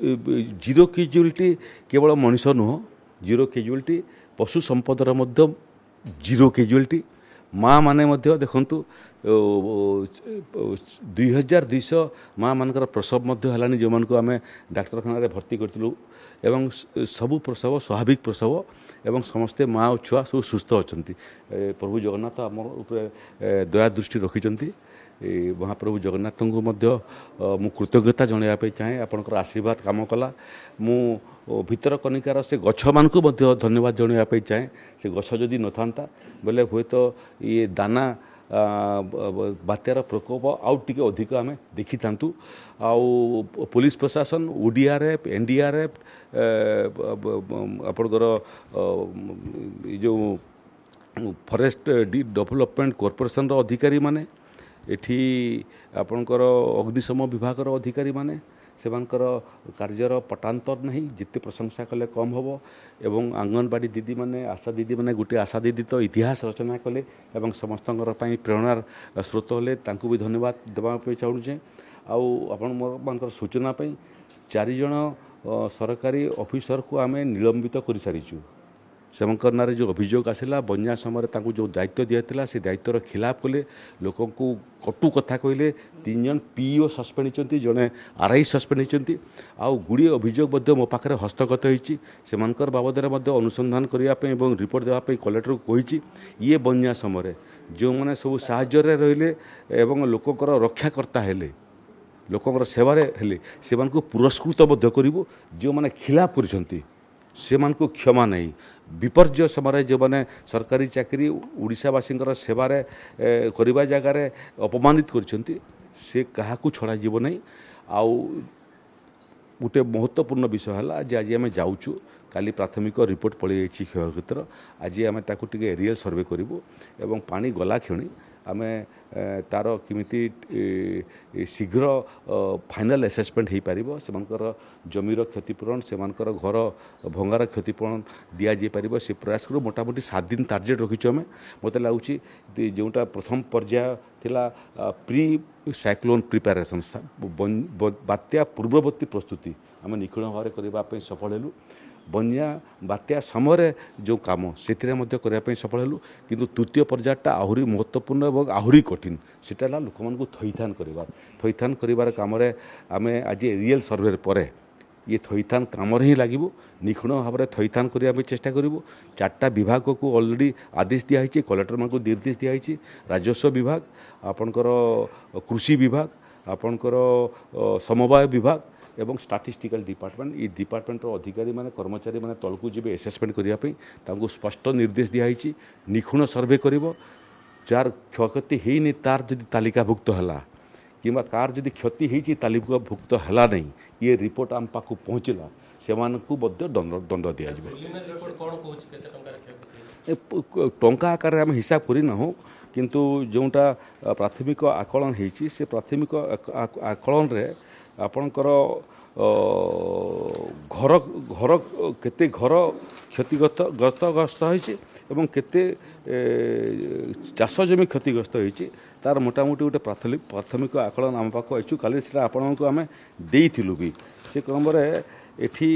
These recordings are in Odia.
ଜିରୋ କେଜୁଆଲିଟି କେବଳ ମଣିଷ ନୁହଁ ଜିରୋ କେଜୁଆଲିଟି ପଶୁ ସମ୍ପଦର ମଧ୍ୟ ଜିରୋ କେଜୁଆଲିଟି ମାଆମାନେ ମଧ୍ୟ ଦେଖନ୍ତୁ ଦୁଇ ହଜାର ଦୁଇଶହ ମା' ମାନଙ୍କର ପ୍ରସବ ମଧ୍ୟ ହେଲାଣି ଯେଉଁମାନଙ୍କୁ ଆମେ ଡାକ୍ତରଖାନାରେ ଭର୍ତ୍ତି କରିଥିଲୁ ଏବଂ ସବୁ ପ୍ରସବ ସ୍ୱାଭାବିକ ପ୍ରସବ ଏବଂ ସମସ୍ତେ ମାଆ ଓ ଛୁଆ ସବୁ ସୁସ୍ଥ ଅଛନ୍ତି ପ୍ରଭୁ ଜଗନ୍ନାଥ ଆମ ଉପରେ ଦୟା ଦୃଷ୍ଟି ରଖିଛନ୍ତି ମହାପ୍ରଭୁ ଜଗନ୍ନାଥଙ୍କୁ ମଧ୍ୟ ମୁଁ କୃତଜ୍ଞତା ଜଣାଇବା ପାଇଁ ଚାହେଁ ଆପଣଙ୍କର ଆଶୀର୍ବାଦ କାମ କଲା ମୁଁ ଭିତରକନିକାର ସେ ଗଛମାନଙ୍କୁ ମଧ୍ୟ ଧନ୍ୟବାଦ ଜଣାଇବା ପାଇଁ ଚାହେଁ ସେ ଗଛ ଯଦି ନଥାନ୍ତା ବୋଲେ ହୁଏତ ଇଏ ଦାନା ବାତ୍ୟାର ପ୍ରକୋପ ଆଉ ଟିକେ ଅଧିକ ଆମେ ଦେଖିଥାନ୍ତୁ ଆଉ ପୋଲିସ ପ୍ରଶାସନ ଓ D R F N D R F ଆପଣଙ୍କର ଯେଉଁ ଫରେଷ୍ଟ ଡେଭଲପମେଣ୍ଟ କର୍ପୋରେସନର ଅଧିକାରୀମାନେ ଏଠି ଆପଣଙ୍କର ଅଗ୍ନିଶମ ବିଭାଗର ଅଧିକାରୀମାନେ ସେମାନଙ୍କର କାର୍ଯ୍ୟର ପଟାନ୍ତର ନାହିଁ ଯେତେ ପ୍ରଶଂସା କଲେ କମ୍ ହେବ ଏବଂ ଆଙ୍ଗନବାଡ଼ି ଦିଦିମାନେ ଆଶା ଦିଦିମାନେ ଗୋଟିଏ ଆଶା ଦିଦି ତ ଇତିହାସ ରଚନା କଲେ ଏବଂ ସମସ୍ତଙ୍କର ପାଇଁ ପ୍ରେରଣାର ସ୍ରୋତ ହେଲେ ତାଙ୍କୁ ବି ଧନ୍ୟବାଦ ଦେବା ପାଇଁ ଚାହୁଁଛେ ଆଉ ଆପଣମାନଙ୍କର ସୂଚନା ପାଇଁ ଚାରିଜଣ ସରକାରୀ ଅଫିସରକୁ ଆମେ ନିଲମ୍ବିତ କରିସାରିଛୁ ସେମାନଙ୍କ ନାଁରେ ଯେଉଁ ଅଭିଯୋଗ ଆସିଲା ବନ୍ୟା ସମୟରେ ତାଙ୍କୁ ଯେଉଁ ଦାୟିତ୍ୱ ଦିଆଯାଇଥିଲା ସେ ଦାୟିତ୍ୱର ଖିଲାପ କଲେ ଲୋକଙ୍କୁ କଟୁ କଥା କହିଲେ ତିନି ଜଣ ପିଇଓ ସସ୍ପେଣ୍ଡ ହୋଇଛନ୍ତି ଜଣେ ଆର୍ଆଇ ସସ୍ପେଣ୍ଡ ହୋଇଛନ୍ତି ଆଉ ଗୁଡ଼ିଏ ଅଭିଯୋଗ ମଧ୍ୟ ମୋ ପାଖରେ ହସ୍ତଗତ ହୋଇଛି ସେମାନଙ୍କର ବାବଦରେ ମଧ୍ୟ ଅନୁସନ୍ଧାନ କରିବା ପାଇଁ ଏବଂ ରିପୋର୍ଟ ଦେବା ପାଇଁ କଲେକ୍ଟରକୁ କହିଛି ଇଏ ବନ୍ୟା ସମୟରେ ଯେଉଁମାନେ ସବୁ ସାହାଯ୍ୟରେ ରହିଲେ ଏବଂ ଲୋକଙ୍କର ରକ୍ଷାକର୍ତ୍ତା ହେଲେ ଲୋକଙ୍କର ସେବାରେ ହେଲେ ସେମାନଙ୍କୁ ପୁରସ୍କୃତ ମଧ୍ୟ କରିବୁ ଯେଉଁମାନେ ଖିଲାପ କରିଛନ୍ତି ସେମାନଙ୍କୁ କ୍ଷମା ନାହିଁ ବିପର୍ଯ୍ୟୟ ସମୟରେ ଯେଉଁମାନେ ସରକାରୀ ଚାକିରି ଓଡ଼ିଶାବାସୀଙ୍କର ସେବାରେ କରିବା ଜାଗାରେ ଅପମାନିତ କରିଛନ୍ତି ସେ କାହାକୁ ଛଡ଼ାଯିବ ନାହିଁ ଆଉ ଗୋଟେ ମହତ୍ତ୍ୱପୂର୍ଣ୍ଣ ବିଷୟ ହେଲା ଯେ ଆଜି ଆମେ ଯାଉଛୁ କାଲି ପ୍ରାଥମିକ ରିପୋର୍ଟ ପଳେଇଯାଇଛି କ୍ଷୟକ୍ଷତିର ଆଜି ଆମେ ତାକୁ ଟିକିଏ ରିଏଲ୍ ସର୍ଭେ କରିବୁ ଏବଂ ପାଣି ଗଲା କ୍ଷଣି ଆମେ ତା'ର କେମିତି ଶୀଘ୍ର ଫାଇନାଲ୍ ଆସେସମେଣ୍ଟ ହୋଇପାରିବ ସେମାନଙ୍କର ଜମିର କ୍ଷତିପୂରଣ ସେମାନଙ୍କର ଘର ଭଙ୍ଗାର କ୍ଷତିପୂରଣ ଦିଆଯାଇପାରିବ ସେ ପ୍ରୟାସ କରୁ ମୋଟାମୋଟି ସାତ ଦିନ ଟାର୍ଗେଟ୍ ରଖିଛୁ ଆମେ ମୋତେ ଲାଗୁଛି ଯେଉଁଟା ପ୍ରଥମ ପର୍ଯ୍ୟାୟ ଥିଲା ପ୍ରି ସାଇକ୍ଲୋନ୍ ପ୍ରିପାରେସନ୍ ବାତ୍ୟା ପୂର୍ବବର୍ତ୍ତୀ ପ୍ରସ୍ତୁତି ଆମେ ନିଖୁଣ ଭାବରେ କରିବା ପାଇଁ ସଫଳ ହେଲୁ ବନ୍ୟା ବାତ୍ୟା ସମୟରେ ଯେଉଁ କାମ ସେଥିରେ ମଧ୍ୟ କରିବା ପାଇଁ ସଫଳ ହେଲୁ କିନ୍ତୁ ତୃତୀୟ ପର୍ଯ୍ୟାୟଟା ଆହୁରି ମହତ୍ତ୍ୱପୂର୍ଣ୍ଣ ଏବଂ ଆହୁରି କଠିନ ସେଟା ହେଲା ଲୋକମାନଙ୍କୁ ଥଇଥାନ କରିବାର ଥଇଥାନ କରିବାର କାମରେ ଆମେ ଆଜି ରିଏଲ୍ ସର୍ଭେ ପରେ ଇଏ ଥଇଥାନ କାମରେ ହିଁ ଲାଗିବୁ ନିଖୁଣ ଭାବରେ ଥଇଥାନ କରିବା ପାଇଁ ଚେଷ୍ଟା କରିବୁ ଚାରିଟା ବିଭାଗକୁ ଅଲରେଡ଼ି ଆଦେଶ ଦିଆହେଇଛି କଲେକ୍ଟରମାନଙ୍କୁ ନିର୍ଦ୍ଦେଶ ଦିଆହେଇଛି ରାଜସ୍ୱ ବିଭାଗ ଆପଣଙ୍କର କୃଷି ବିଭାଗ ଆପଣଙ୍କର ସମବାୟ ବିଭାଗ এবং ডিপার্টমেন্ট এই ডিপার্টমেন্টর অধিকারী মানে কর্মচারী মানে তলকু যাবে এসেসমেন্ট করা ପାଇଁ স্পষ্ট নির্দেশ দিয়া হয়েছি নিখুণ সর্ভে করব যার ক্ষয়ক্ষতি হয়নি তার যদি তালিকাভুক্ত হলা কিংবা কার যদি ক্ষতি হয়েছি তালিকাভুক্ত হলা নাই ইয়ে রিপোর্ট আম পাখু পৌঁছিলা সেমানকু মধ্যে দণ্ড দণ্ড যাবে টঙ্কা আকারে আমি হিসাব করি না কিন্তু যেটা প্রাথমিক আকলন হয়েছি সে প্রাথমিক আকলনরে ଆପଣଙ୍କର ଘର ଘର କେତେ ଘର କ୍ଷତିଗ୍ରସ୍ତ ଗ୍ରସ୍ତଗ୍ରସ୍ତ ହୋଇଛି ଏବଂ କେତେ ଚାଷ ଜମି କ୍ଷତିଗ୍ରସ୍ତ ହୋଇଛି ତା'ର ମୋଟାମୋଟି ଗୋଟେ ପ୍ରାଥମିକ ଆକଳନ ଆମ ପାଖକୁ ଆସିଛୁ କାଲି ସେଟା ଆପଣଙ୍କୁ ଆମେ ଦେଇଥିଲୁ ବି ସେ କ୍ରମରେ ଏଠି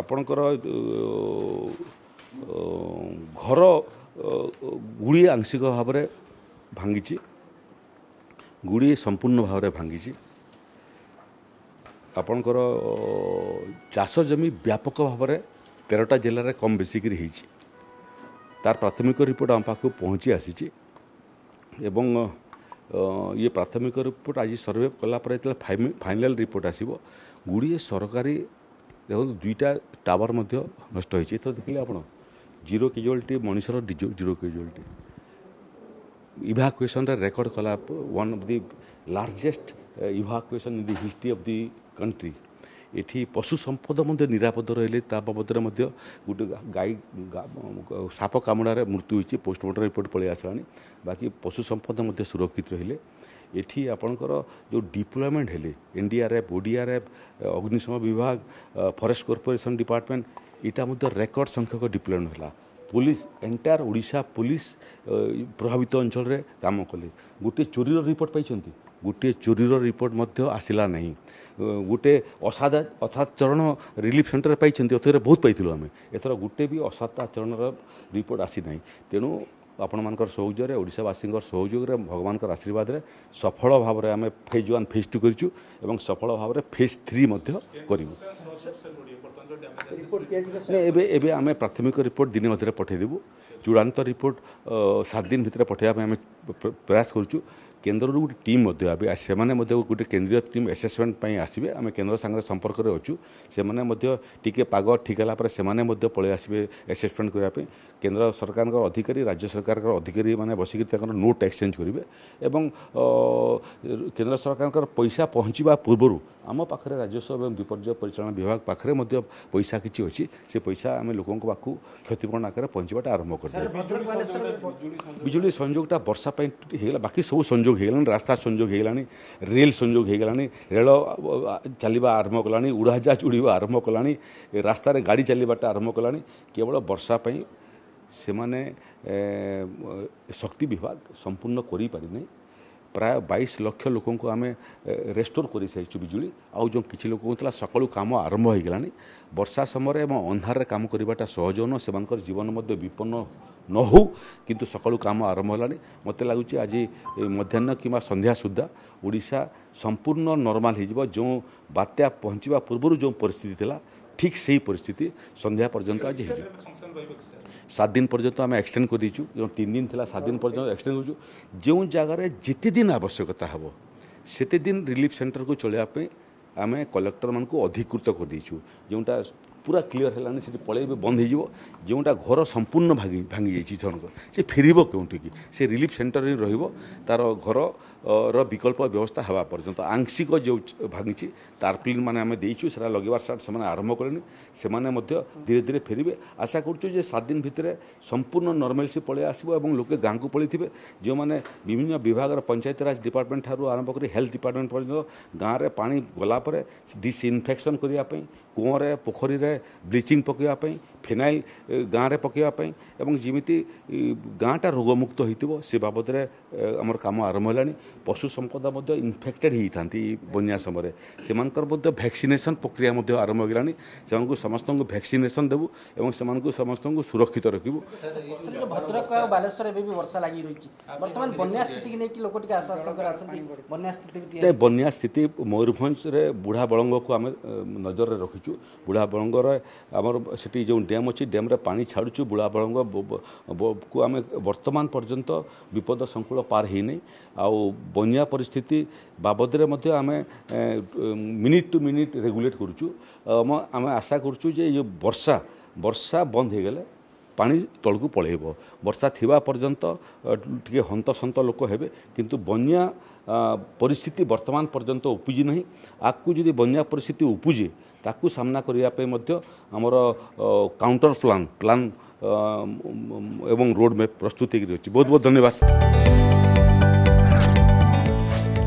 ଆପଣଙ୍କର ଘର ଗୁଳି ଆଂଶିକ ଭାବରେ ଭାଙ୍ଗିଛି ଗୁଡ଼ିଏ ସମ୍ପୂର୍ଣ୍ଣ ଭାବରେ ଭାଙ୍ଗିଛି ଆପଣଙ୍କର ଚାଷ ଜମି ବ୍ୟାପକ ଭାବରେ ତେରଟା ଜିଲ୍ଲାରେ କମ୍ ବେଶିକରି ହୋଇଛି ତାର ପ୍ରାଥମିକ ରିପୋର୍ଟ ଆମ ପାଖକୁ ପହଞ୍ଚି ଆସିଛି ଏବଂ ଇଏ ପ୍ରାଥମିକ ରିପୋର୍ଟ ଆଜି ସର୍ଭେ କଲା ପରେ ଯେତେବେଳେ ଫାଇନାଲ୍ ରିପୋର୍ଟ ଆସିବ ଗୁଡ଼ିଏ ସରକାରୀ ଦେଖନ୍ତୁ ଦୁଇଟା ଟାୱାର୍ ମଧ୍ୟ ନଷ୍ଟ ହୋଇଛି ଏଥର ଦେଖିଲେ ଆପଣ ଜିରୋ କେଜୁଆଲିଟି ମଣିଷର ଜିରୋ କେଜୁଆଲିଟି ଇଭାକୁଏସନ୍ରେ ରେକର୍ଡ଼ କଲା one of the largest evacuation in the history of the country ଏଠି ପଶୁ ସମ୍ପଦ ମଧ୍ୟ ନିରାପଦ ରହିଲେ ତା ବାବଦରେ ମଧ୍ୟ ଗୋଟେ ଗାଈ ସାପ କାମୁଡ଼ାରେ ମୃତ୍ୟୁ ହୋଇଛି ପୋଷ୍ଟମର୍ଟମ ରିପୋର୍ଟ ପଳେଇ ଆସିଲାଣି ବାକି ପଶୁ ସମ୍ପଦ ମଧ୍ୟ ସୁରକ୍ଷିତ ରହିଲେ ଏଠି ଆପଣଙ୍କର ଯେଉଁ ଡିପ୍ଲୟମେଣ୍ଟ ହେଲେ ଏନ୍ଡିଆର୍ଏଫ୍ ଓଡ଼ିଆର୍ଏଫ୍ ଅଗ୍ନିଶମ ବିଭାଗ ଫରେଷ୍ଟ କର୍ପୋରେସନ୍ ଡିପାର୍ଟମେଣ୍ଟ ଏଇଟା ମଧ୍ୟ ରେକର୍ଡ଼ ସଂଖ୍ୟକ ଡିପ୍ଲୟମେଣ୍ଟ ହେଲା পুলিশ ଏଣ୍ଟାୟାର ଓଡ଼ିଶା ପୁଲିସ ପ୍ରଭାବିତ ଅଞ୍ଚଳରେ କାମ କଲେ ଗୋଟିଏ ଚୋରିର ରିପୋର୍ଟ ପାଇଛନ୍ତି ଗୋଟିଏ ଚୋରିର ରିପୋର୍ଟ ମଧ୍ୟ ଆସିଲା ନାହିଁ ଗୋଟେ ଅସାଧା ଅସାଧାଚରଣ ରିଲିଫ୍ ସେଣ୍ଟର ପାଇଛନ୍ତି ଅତୀତରେ ବହୁତ ପାଇଥିଲୁ ଆମେ ଏଥର ଗୋଟେ ବି ଅସାଧାଚରଣର ରିପୋର୍ଟ ଆସିନାହିଁ ତେଣୁ ଆପଣମାନଙ୍କର ସହଯୋଗରେ ଓଡ଼ିଶାବାସୀଙ୍କର ସହଯୋଗରେ ଭଗବାନଙ୍କର ଆଶୀର୍ବାଦରେ ସଫଳ ଭାବରେ ଆମେ ଫେଜ୍ ୱାନ୍ ଫେଜ୍ ଟୁ କରିଛୁ ଏବଂ ସଫଳ ଭାବରେ ଫେଜ୍ ଥ୍ରୀ ମଧ୍ୟ କରିବୁ ନାଇଁ ଏବେ ଏବେ ଆମେ ପ୍ରାଥମିକ ରିପୋର୍ଟ ଦିନେ ମଧ୍ୟରେ ପଠାଇଦେବୁ ଚୂଡ଼ାନ୍ତ ରିପୋର୍ଟ ସାତ ଦିନ ଭିତରେ ପଠାଇବା ପାଇଁ ଆମେ ପ୍ରୟାସ କରୁଛୁ କେନ୍ଦ୍ରରୁ ଗୋଟେ ଟିମ୍ ମଧ୍ୟ ଏବେ ସେମାନେ ମଧ୍ୟ ଗୋଟେ କେନ୍ଦ୍ରୀୟ ଟିମ୍ ଆସେସମେଣ୍ଟ ପାଇଁ ଆସିବେ ଆମେ କେନ୍ଦ୍ର ସାଙ୍ଗରେ ସମ୍ପର୍କରେ ଅଛୁ ସେମାନେ ମଧ୍ୟ ଟିକିଏ ପାଗ ଠିକ୍ ହେଲା ପରେ ସେମାନେ ମଧ୍ୟ ପଳେଇ ଆସିବେ ଆସେସମେଣ୍ଟ କରିବା ପାଇଁ କେନ୍ଦ୍ର ସରକାରଙ୍କ ଅଧିକାରୀ ରାଜ୍ୟ ସରକାରଙ୍କର ଅଧିକାରୀ ମାନେ ବସିକି ତାଙ୍କର ନୋଟ୍ ଏକ୍ସଚେଞ୍ଜ କରିବେ ଏବଂ କେନ୍ଦ୍ର ସରକାରଙ୍କର ପଇସା ପହଞ୍ଚିବା ପୂର୍ବରୁ ଆମ ପାଖରେ ରାଜସ୍ୱ ଏବଂ ବିପର୍ଯ୍ୟୟ ପରିଚାଳନା ବିଭାଗ ପାଖରେ ମଧ୍ୟ ପଇସା କିଛି ଅଛି ସେ ପଇସା ଆମେ ଲୋକଙ୍କ ପାଖକୁ କ୍ଷତିପୂରଣ ଆକାରରେ ପହଞ୍ଚିବାଟା ଆରମ୍ଭ କରିଦେବୁ ବିଜୁଳି ସଂଯୋଗଟା ବର୍ଷା ପାଇଁ ହେଇଗଲା ବାକି ସବୁ ସଂଯୋଗ ସଂଯୋଗ ହୋଇଗଲାଣି ରାସ୍ତା ସଂଯୋଗ ହୋଇଗଲାଣି ରେଲ ସଂଯୋଗ ହୋଇଗଲାଣି ରେଳ ଚାଲିବା ଆରମ୍ଭ କଲାଣି ଉଡ଼ାଜାହାଜ ଉଡ଼ିବା ଆରମ୍ଭ କଲାଣି ରାସ୍ତାରେ ଗାଡ଼ି ଚାଲିବାଟା ଆରମ୍ଭ କଲାଣି କେବଳ ବର୍ଷା ପାଇଁ ସେମାନେ ଶକ୍ତି ବିଭାଗ ସମ୍ପୂର୍ଣ୍ଣ କରିପାରିନାହିଁ ପ୍ରାୟ ବାଇଶ ଲକ୍ଷ ଲୋକଙ୍କୁ ଆମେ ରେଷ୍ଟୋର କରିସାରିଛୁ ବିଜୁଳି ଆଉ ଯେଉଁ କିଛି ଲୋକ କହୁଥିଲା ସକାଳୁ କାମ ଆରମ୍ଭ ହୋଇଗଲାଣି ବର୍ଷା ସମୟରେ ଏବଂ ଅନ୍ଧାରରେ କାମ କରିବାଟା ସହଜ ନୁହଁ ସେମାନଙ୍କର ଜୀବନ ମଧ୍ୟ ବିପନ୍ନ ନ ହଉ କିନ୍ତୁ ସକାଳୁ କାମ ଆରମ୍ଭ ହେଲାଣି ମୋତେ ଲାଗୁଛି ଆଜି ମଧ୍ୟାହ୍ନ କିମ୍ବା ସନ୍ଧ୍ୟା ସୁଦ୍ଧା ଓଡ଼ିଶା ସମ୍ପୂର୍ଣ୍ଣ ନର୍ମାଲ୍ ହୋଇଯିବ ଯେଉଁ ବାତ୍ୟା ପହଞ୍ଚିବା ପୂର୍ବରୁ ଯେଉଁ ପରିସ୍ଥିତି ଥିଲା ଠିକ୍ ସେହି ପରିସ୍ଥିତି ସନ୍ଧ୍ୟା ପର୍ଯ୍ୟନ୍ତ ଆଜି ହୋଇଯିବ ସାତ ଦିନ ପର୍ଯ୍ୟନ୍ତ ଆମେ ଏକ୍ସଟେଣ୍ଡ କରିଦେଇଛୁ ଯେଉଁ ତିନି ଦିନ ଥିଲା ସାତ ଦିନ ପର୍ଯ୍ୟନ୍ତ ଏକ୍ସଟେଣ୍ଡ କରୁଛୁ ଯେଉଁ ଜାଗାରେ ଯେତେ ଦିନ ଆବଶ୍ୟକତା ହେବ ସେତେ ଦିନ ରିଲିଫ୍ ସେଣ୍ଟରକୁ ଚଳାଇବା ପାଇଁ ଆମେ କଲେକ୍ଟରମାନଙ୍କୁ ଅଧିକୃତ କରିଦେଇଛୁ ଯେଉଁଟା पुरा क्लियर होला नि पलि बन्दै जोटा घर सम्पूर्ण भाँई्छण सि फिर के से रिलिफ सेन्टर है र तर घर ର ବିକଳ୍ପ ବ୍ୟବସ୍ଥା ହେବା ପର୍ଯ୍ୟନ୍ତ ଆଂଶିକ ଯେଉଁ ଭାଙ୍ଗିଛି ତାର୍ପଲିନ୍ ମାନେ ଆମେ ଦେଇଛୁ ସେଟା ଲଗାଇବାର ଷ୍ଟାର୍ଟ ସେମାନେ ଆରମ୍ଭ କଲେଣି ସେମାନେ ମଧ୍ୟ ଧୀରେ ଧୀରେ ଫେରିବେ ଆଶା କରୁଛୁ ଯେ ସାତ ଦିନ ଭିତରେ ସମ୍ପୂର୍ଣ୍ଣ ନର୍ମାଲିସି ପଳେଇ ଆସିବ ଏବଂ ଲୋକେ ଗାଁକୁ ପଳେଇଥିବେ ଯେଉଁମାନେ ବିଭିନ୍ନ ବିଭାଗର ପଞ୍ଚାୟତିରାଜ ଡିପାର୍ଟମେଣ୍ଟ ଠାରୁ ଆରମ୍ଭ କରି ହେଲ୍ଥ ଡିପାର୍ଟମେଣ୍ଟ ପର୍ଯ୍ୟନ୍ତ ଗାଁରେ ପାଣି ଗଲା ପରେ ଡିସ୍ଇନଫେକ୍ସନ୍ କରିବା ପାଇଁ କୂଅରେ ପୋଖରୀରେ ବ୍ଲିଚିଂ ପକାଇବା ପାଇଁ ଫିନାଇଲ୍ ଗାଁରେ ପକାଇବା ପାଇଁ ଏବଂ ଯେମିତି ଗାଁଟା ରୋଗମୁକ୍ତ ହୋଇଥିବ ସେ ବାବଦରେ ଆମର କାମ ଆରମ୍ଭ ହେଲାଣି ପଶୁ ସମ୍ପଦ ମଧ୍ୟ ଇନଫେକ୍ଟେଡ଼ ହୋଇଥାନ୍ତି ବନ୍ୟା ସମୟରେ ସେମାନଙ୍କର ମଧ୍ୟ ଭ୍ୟାକ୍ସିନେସନ୍ ପ୍ରକ୍ରିୟା ମଧ୍ୟ ଆରମ୍ଭ ହୋଇଗଲାଣି ସେମାନଙ୍କୁ ସମସ୍ତଙ୍କୁ ଭ୍ୟାକ୍ସିନେସନ୍ ଦେବୁ ଏବଂ ସେମାନଙ୍କୁ ସମସ୍ତଙ୍କୁ ସୁରକ୍ଷିତ ରଖିବୁ ଭଦ୍ରକ ଆଉ ବାଲେଶ୍ୱର ଏବେ ବି ବର୍ଷା ଲାଗି ରହିଛି ବର୍ତ୍ତମାନ ବନ୍ୟା ସ୍ଥିତିକୁ ନେଇକି ଲୋକ ଟିକେ ଆଶ୍ୱାସ ଅଛନ୍ତି ବନ୍ୟା ସ୍ଥିତି ମୟୂରଭଞ୍ଜରେ ବୁଢ଼ା ବଳଙ୍ଗକୁ ଆମେ ନଜରରେ ରଖିଛୁ ବୁଢ଼ା ବଳଙ୍ଗର ଆମର ସେଠି ଯେଉଁ ଡ୍ୟାମ୍ ଅଛି ଡ୍ୟାମ୍ରେ ପାଣି ଛାଡ଼ୁଛୁ ବୁଢ଼ା ବଳଙ୍ଗକୁ ଆମେ ବର୍ତ୍ତମାନ ପର୍ଯ୍ୟନ୍ତ ବିପଦ ସଂକୁଳ ପାର ହୋଇନି ଆଉ ବନ୍ୟା ପରିସ୍ଥିତି ବାବଦରେ ମଧ୍ୟ ଆମେ ମିନିଟ୍ ଟୁ ମିନିଟ୍ ରେଗୁଲେଟ୍ କରୁଛୁ ଆମେ ଆଶା କରୁଛୁ ଯେ ଏ ଯେଉଁ ବର୍ଷା ବର୍ଷା ବନ୍ଦ ହୋଇଗଲେ ପାଣି ତଳକୁ ପଳାଇବ ବର୍ଷା ଥିବା ପର୍ଯ୍ୟନ୍ତ ଟିକିଏ ହନ୍ତସନ୍ତ ଲୋକ ହେବେ କିନ୍ତୁ ବନ୍ୟା ପରିସ୍ଥିତି ବର୍ତ୍ତମାନ ପର୍ଯ୍ୟନ୍ତ ଉପୁଜି ନାହିଁ ଆକୁ ଯଦି ବନ୍ୟା ପରିସ୍ଥିତି ଉପୁଜେ ତାକୁ ସାମ୍ନା କରିବା ପାଇଁ ମଧ୍ୟ ଆମର କାଉଣ୍ଟର ପ୍ଲାନ୍ ପ୍ଲାନ୍ ଏବଂ ରୋଡ଼ ମ୍ୟାପ୍ ପ୍ରସ୍ତୁତ ହୋଇକରି ଅଛି ବହୁତ ବହୁତ ଧନ୍ୟବାଦ